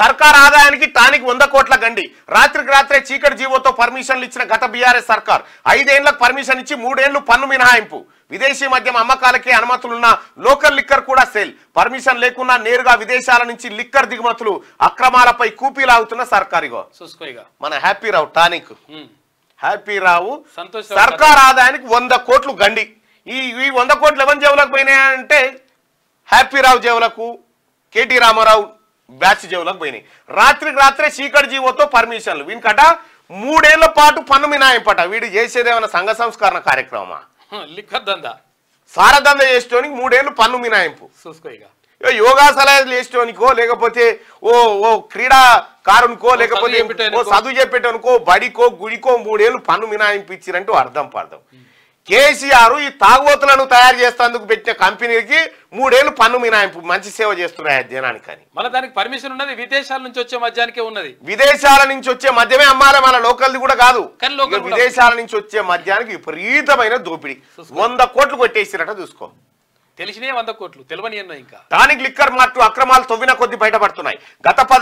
సర్కార్ ఆదాయానికి టానికి వంద కోట్ల గండి రాత్రికి రాత్రే చీకటి జీవోతో పర్మిషన్లు ఇచ్చిన గత బీఆర్ఎస్ సర్కార్ ఐదేళ్లకు పర్మిషన్ ఇచ్చి మూడేళ్లు పన్ను మినహాయింపు విదేశీ మద్యం అమ్మకాలకే అనుమతులున్న లోకల్ లిక్కర్ కూడా సేల్ పర్మిషన్ లేకున్నా నేరుగా విదేశాల నుంచి లిక్కర్ దిగుమతులు అక్రమాలపై కూపీలాగుతున్న సర్కారిగో మన happy Rao tonic happy Rao సర్కార్ ఆదాయానికి వంద కోట్లు గండి ఈ వంద కోట్లు ఎవరి జేబులకు పోయినాయంటే హ్యాపీ రావు జేవులకు కేటీ రామారావు బ్యాచ్ జీవులకు పోయినాయి రాత్రికి రాత్రే చీకటి జీవోతో పర్మిషన్లు వీనికట మూడేళ్ల పాటు పన్ను మినాయింపట వీడు చేసేదేమైనా సంఘ సంస్కరణ కార్యక్రమా లిఖద్ద సారదంద చేసుకోనికి మూడేళ్ళు పన్ను మినాయింపు యోగా సలహాలు చేసేటోనికో లేకపోతే ఓ ఓ క్రీడా కారునికో లేకపోతే ఓ చదువు చెప్పేటనుకో బడికో గుడికో మూడేళ్ళు పన్ను మినాయింపు ఇచ్చిరంటూ అర్థం పడదాం కేసీఆర్ ఈ తాగుబోతులను తయారు చేస్తేందుకు పెట్టిన కంపెనీకి మూడేళ్లు పన్ను మినాయింపు మంచి సేవ చేస్తున్నాయి జనానికి కానీ మళ్ళీ దానికి పర్మిషన్ ఉన్నది విదేశాల నుంచి వచ్చే మద్యానికే ఉన్నది విదేశాల నుంచి వచ్చే మద్యమే అమ్మాలి మన లోకల్ది కూడా కాదు విదేశాల నుంచి వచ్చే మద్యానికి విపరీతమైన దోపిడీ వంద కోట్లు కొట్టేసినట్టు చూసుకో తెలిసినే వంద కోట్లు తెలియని ఇంకా దానికి లిక్కర్ మార్టు అక్రమాలు తవ్విన కొద్ది బయటపడుతున్నాయి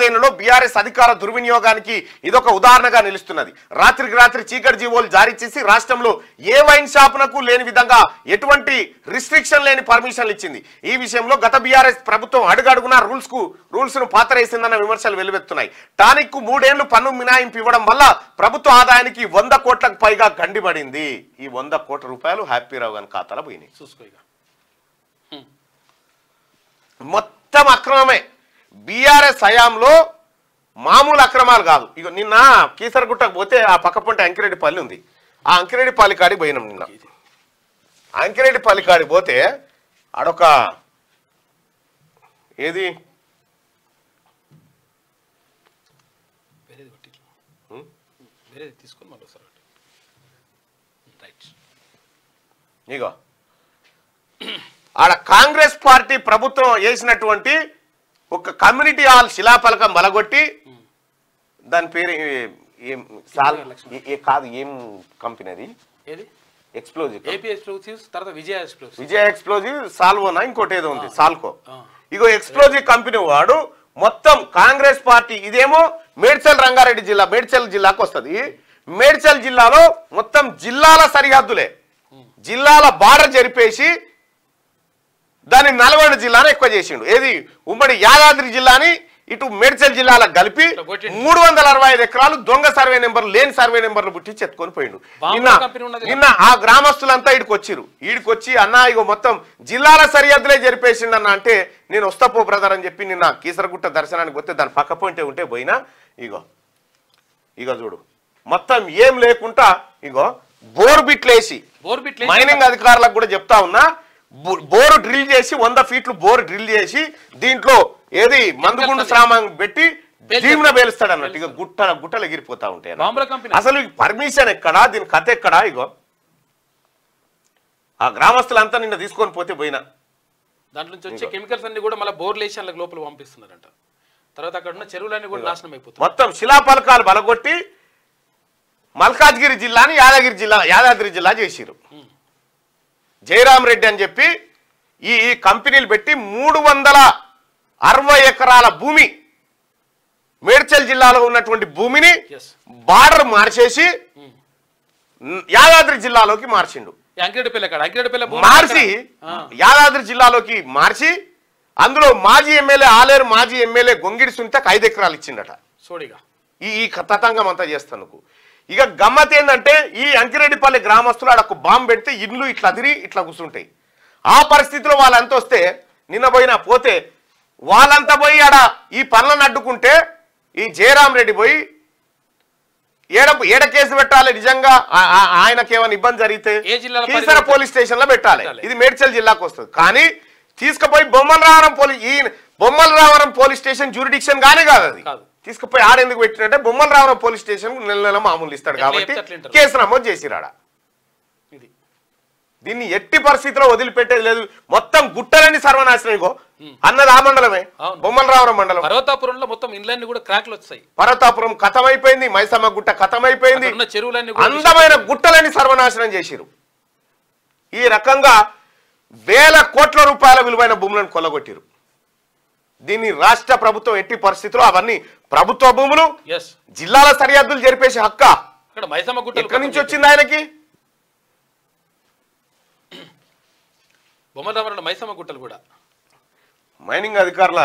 పదిహేనులో బీఆర్ఎస్ అధికార దుర్వినియోగానికి ఇదొక ఉదాహరణగా నిలుస్తున్నది రాత్రికి రాత్రి చీకటి జీవోలు జారీ చేసి రాష్ట్రంలో ఏ వైన్ షాపునకు లేని విధంగా ఎటువంటి రిస్ట్రిక్షన్ లేని పర్మిషన్లు ఇచ్చింది ఈ విషయంలో గత బీఆర్ఎస్ ప్రభుత్వం అడుగడుగున రూల్స్ కు రూల్స్ ను పాతరేసిందన్న విమర్శలు వెలువెత్తున్నాయి టానిక్ కు మూడేళ్లు పన్ను మినాయింపు ఇవ్వడం వల్ల ప్రభుత్వ ఆదాయానికి వంద కోట్లకు పైగా గండిబడింది ఈ వంద కోట్ల రూపాయలు హ్యాపీ రావు గారి ఖాతాలో పోయినాయి చూసుకో మొత్తం అక్రమమే బీఆర్ఎస్ హయాంలో మామూలు అక్రమాలు కాదు ఇక నిన్న కీసరగుట్టకు పోతే ఆ పక్క పంట అంకిరెడ్డిపల్లి ఉంది ఆ అంకిరెడ్డిపల్లి కాడికి పోయినాం నిన్న అంకిరెడ్డిపల్లి కాడికి పోతే ఆడొక ఏది ఇగో ఆడ కాంగ్రెస్ పార్టీ ప్రభుత్వం వేసినటువంటి ఒక కమ్యూనిటీ హాల్ శిలాఫలకం బలగొట్టి దాని పేరు కాదు ఏం కంపెనీ అది విజయ ఎక్స్ప్లోజివ్ విజయ ఎక్స్ప్లోజివ్ సాల్వోనా ఇంకోటి ఏదో ఉంది సాల్కో ఇగో ఎక్స్ప్లోజివ్ కంపెనీ వాడు మొత్తం కాంగ్రెస్ పార్టీ ఇదేమో మేడ్చల్ రంగారెడ్డి జిల్లా మేడ్చల్ జిల్లాకు వస్తుంది మేడ్చల్ జిల్లాలో మొత్తం జిల్లాల సరిహద్దులే జిల్లాల బార్డర్ జరిపేసి దాన్ని నల్గొండ జిల్లాను ఎక్కువ చేసిండు ఏది ఉమ్మడి యాదాద్రి జిల్లాని ఇటు మేడ్చల్ జిల్లాల కలిపి మూడు వందల అరవై ఐదు ఎకరాలు దొంగ సర్వే నెంబర్ లేని సర్వే నెంబర్లు పుట్టి చెత్తుకొని పోయిండు నిన్న నిన్న ఆ గ్రామస్తులంతా ఇడికొచ్చిరు ఈడికొచ్చి అన్న ఇగో మొత్తం జిల్లాల సరిహద్దులే జరిపేసిండన్న అంటే నేను వస్తాపో బ్రదర్ అని చెప్పి నిన్న కీసరగుట్ట దర్శనానికి వస్తే దాని పక్క పోయింటే ఉంటే పోయినా ఇగో ఇగో చూడు మొత్తం ఏం లేకుండా ఇగో బోర్బిట్లేసి మైనింగ్ అధికారులకు కూడా చెప్తా ఉన్నా బోరు డ్రిల్ చేసి వంద ఫీట్లు బోరు డ్రిల్ చేసి దీంట్లో ఏది మందుగుండు శ్రామం పెట్టి దీవున పేలుస్తాడు అన్నట్టు ఇక గుట్ట గుట్టలు ఎగిరిపోతా ఉంటాయి అసలు పర్మిషన్ ఎక్కడా దీని కథ ఎక్కడా ఇగో ఆ గ్రామస్తులంతా నిన్న తీసుకొని పోతే పోయినా దాంట్లో నుంచి వచ్చే కెమికల్స్ అన్ని కూడా మళ్ళీ బోర్లేషన్ లోపల పంపిస్తున్నారంట తర్వాత అక్కడ ఉన్న చెరువులన్నీ కూడా నాశనం అయిపోతుంది మొత్తం శిలాపలకాలు బలగొట్టి మల్కాజ్గిరి జిల్లాని యాదగిరి జిల్లా యాదాద్రి జిల్లా చేసిరు జయరాం రెడ్డి అని చెప్పి ఈ కంపెనీలు పెట్టి మూడు వందల అరవై ఎకరాల భూమి మేడ్చల్ జిల్లాలో ఉన్నటువంటి భూమిని బార్డర్ మార్చేసి యాదాద్రి జిల్లాలోకి మార్చిండు మార్చి యాదాద్రి జిల్లాలోకి మార్చి అందులో మాజీ ఎమ్మెల్యే ఆలేరు మాజీ ఎమ్మెల్యే గొంగిడి సునీతకు ఐదు ఎకరాలు ఇచ్చిండట సోడిగా ఈ కథాతంగం అంతా చేస్తాను ఇక గమ్మత్ ఏంటంటే ఈ అంకిరెడ్డిపల్లి గ్రామస్తులు ఆడకు బాంబు పెడితే ఇండ్లు ఇట్లా తిరిగి ఇట్లా కూర్చుంటాయి ఆ పరిస్థితిలో వాళ్ళంత వస్తే నిన్న పోయినా పోతే వాళ్ళంతా పోయి ఆడ ఈ పనులను అడ్డుకుంటే ఈ జయరాం రెడ్డి పోయి ఏడ ఏడ కేసు పెట్టాలి నిజంగా ఆయనకి ఏమైనా ఇబ్బంది జరిగితే కీసర పోలీస్ స్టేషన్ లో పెట్టాలి ఇది మేడ్చల్ జిల్లాకు వస్తుంది కానీ తీసుకుపోయి బొమ్మల రావరం పోలీస్ ఈ బొమ్మల రావరం పోలీస్ స్టేషన్ జ్యూరిడిక్షన్ గానే కాదు అది తీసుకుపోయి ఆడెందుకు పెట్టినట్టే బొమ్మలు రావడం పోలీస్ స్టేషన్ నెల నెల మామూలు ఇస్తాడు కాబట్టి కేసు నమోదు చేసి రాడా దీన్ని ఎట్టి పరిస్థితిలో వదిలిపెట్టేది లేదు మొత్తం గుట్టలన్నీ సర్వనాశనం ఇగో అన్నది ఆ మండలమే బొమ్మలరావరం మండలం పర్వతాపురంలో మొత్తం ఇండ్లన్నీ కూడా క్రాక్లు వచ్చాయి పర్వతాపురం కథమైపోయింది మైసమ్మ గుట్ట కథమైపోయింది అందమైన గుట్టలన్నీ సర్వనాశనం చేసిరు ఈ రకంగా వేల కోట్ల రూపాయల విలువైన భూములను కొల్లగొట్టిరు దీన్ని రాష్ట్ర ప్రభుత్వం ఎట్టి పరిస్థితులు అవన్నీ ప్రభుత్వ భూములు జిల్లాల సరిహద్దులు జరిపేసే హక్క ఎక్కడి నుంచి వచ్చింది ఆయనకి బొమ్మరామరణ మైసమ్మ గుట్టలు కూడా మైనింగ్ అధికారుల